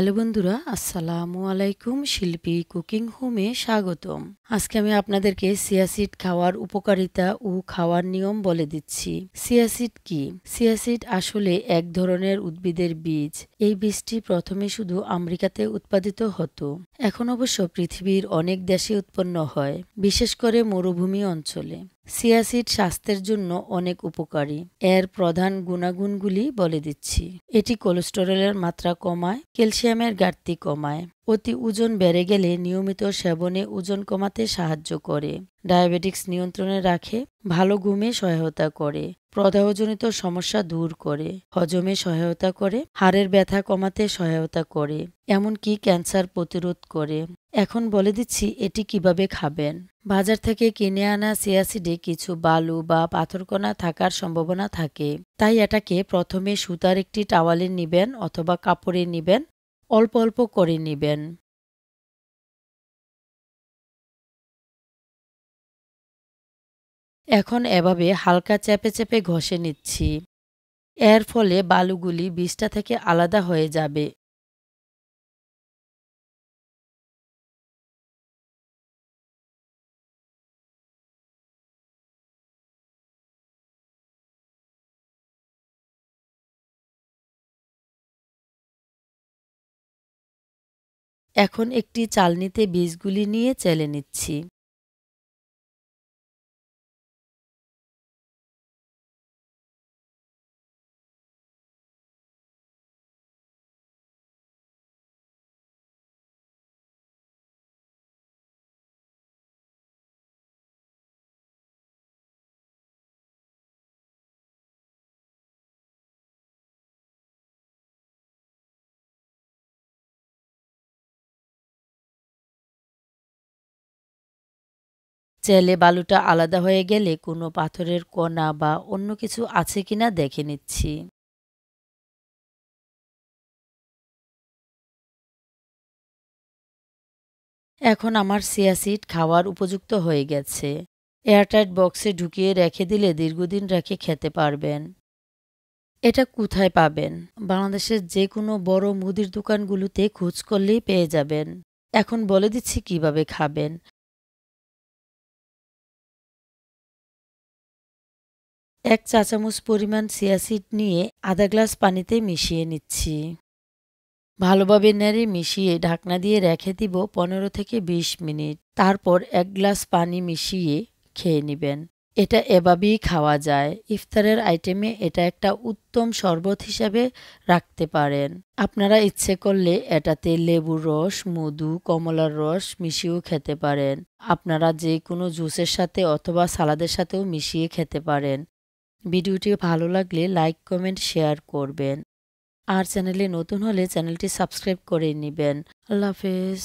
hello বন্ধুরা আসসালামু আলাইকুম শিল্পী কুকিং হোমে স্বাগতম আজকে আমি আপনাদেরকে সিয়াসিড খাওয়ার উপকারিতা ও খাওয়ার নিয়ম বলে দিচ্ছি সিয়াসিড কি সিয়াসিড আসলে এক ধরনের উদ্ভিদের বীজ এই বীজটি প্রথমে শুধু আমেরিকাতে উৎপাদিত হতো এখন অবশ্য পৃথিবীর অনেক দেশে উৎপন্ন হয় বিশেষ করে মরুভূমি অঞ্চলে সিয়াসিড স্বাস্থ্যের জন্য অনেক উপকারী এর প্রধান গুণাগুণগুলি বলে দিচ্ছি এটি কোলেস্টেরলের মাত্রা কমায় ক্যালসিয়ামের ঘাটতি কমায় অতি ওজন বেড়ে গেলে নিয়মিত সেবনে ওজন কমাতে সাহায্য করে ডায়াবেটিক্স নিয়ন্ত্রণে রাখে ভালো ঘুমে সহায়তা করে প্রদাহজনিত সমস্যা দূর করে হজমে সহায়তা করে হাড়ের ব্যথা কমাতে সহায়তা করে এমনকি ক্যান্সার প্রতিরোধ করে এখন বলে দিচ্ছি এটি কিভাবে খাবেন বাজার থেকে কিনে আনা সিয়াসিডে কিছু বালু বা পাথরকণা থাকার সম্ভাবনা থাকে তাই এটাকে প্রথমে সুতার একটি টাওয়ালে নিবেন অথবা কাপড়ে নিবেন অল্প অল্প করে নিবেন এখন এভাবে হালকা চেপে চেপে ঘষে নিচ্ছি এর ফলে বালুগুলি বিষটা থেকে আলাদা হয়ে যাবে এখন একটি চালনিতে বীজগুলি নিয়ে চেলে নিচ্ছি চাইলে বালুটা আলাদা হয়ে গেলে কোনো পাথরের কণা বা অন্য কিছু আছে কিনা দেখে নিচ্ছি এখন আমার সিয়াসিড খাওয়ার উপযুক্ত হয়ে গেছে এয়ারটাইট বক্সে ঢুকিয়ে রেখে দিলে দীর্ঘদিন রেখে খেতে পারবেন এটা কোথায় পাবেন বাংলাদেশের যে কোনো বড় মুদির দোকানগুলোতে খোঁজ করলেই পেয়ে যাবেন এখন বলে দিচ্ছি কিভাবে খাবেন এক চা চামচ পরিমাণ সিয়াসিড নিয়ে আধা গ্লাস পানিতে মিশিয়ে নিচ্ছি ভালোভাবে নেড়ে মিশিয়ে ঢাকনা দিয়ে রেখে দিব পনেরো থেকে ২০ মিনিট তারপর এক গ্লাস পানি মিশিয়ে খেয়ে নেবেন এটা এভাবেই খাওয়া যায় ইফতারের আইটেমে এটা একটা উত্তম শরবত হিসাবে রাখতে পারেন আপনারা ইচ্ছে করলে এটাতে লেবুর রস মধু কমলার রস মিশিয়েও খেতে পারেন আপনারা যে কোনো জুসের সাথে অথবা সালাদের সাথেও মিশিয়ে খেতে পারেন ভিডিওটি ভালো লাগলে লাইক কমেন্ট শেয়ার করবেন আর চ্যানেলে নতুন হলে চ্যানেলটি সাবস্ক্রাইব করে নেবেন আল্লাহ হাফেজ